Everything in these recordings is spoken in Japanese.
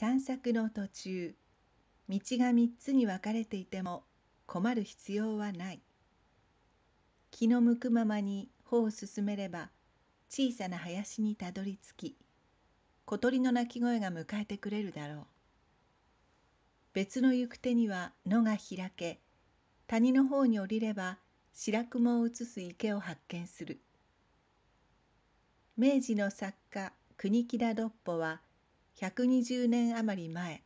散策の途中道が3つに分かれていても困る必要はない気の向くままに歩を進めれば小さな林にたどり着き小鳥の鳴き声が迎えてくれるだろう別の行く手には野が開け谷の方に降りれば白雲を映す池を発見する明治の作家国木田六歩は120年余り前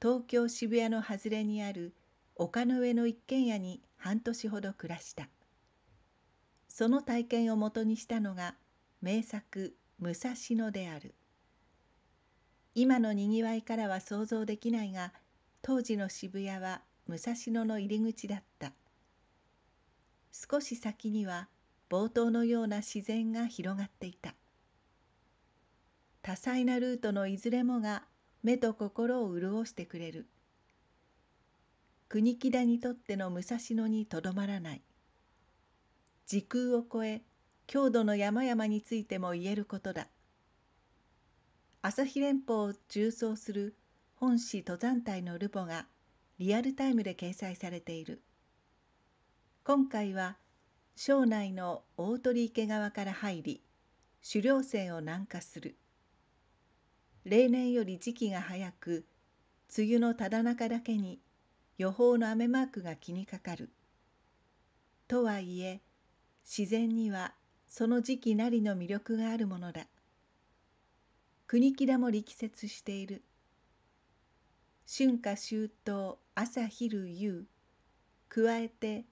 東京渋谷の外れにある丘の上の一軒家に半年ほど暮らしたその体験をもとにしたのが名作「武蔵野」である今のにぎわいからは想像できないが当時の渋谷は武蔵野の入り口だった少し先には冒頭のような自然が広がっていた多彩なルートのいずれもが目と心を潤してくれる国木田にとっての武蔵野にとどまらない時空を超え郷土の山々についても言えることだ朝日連峰を縦走する本市登山隊のルポがリアルタイムで掲載されている今回は庄内の大鳥池側から入り狩猟船を南下する例年より時期が早く梅雨のただ中だけに予報の雨マークが気にかかるとはいえ自然にはその時期なりの魅力があるものだ国木田も力説している春夏秋冬朝昼夕加えて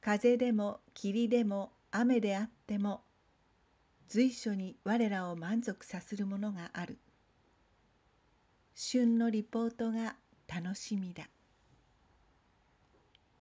風でも霧でも雨であっても随所に我らを満足させるものがある。旬のリポートが楽しみだ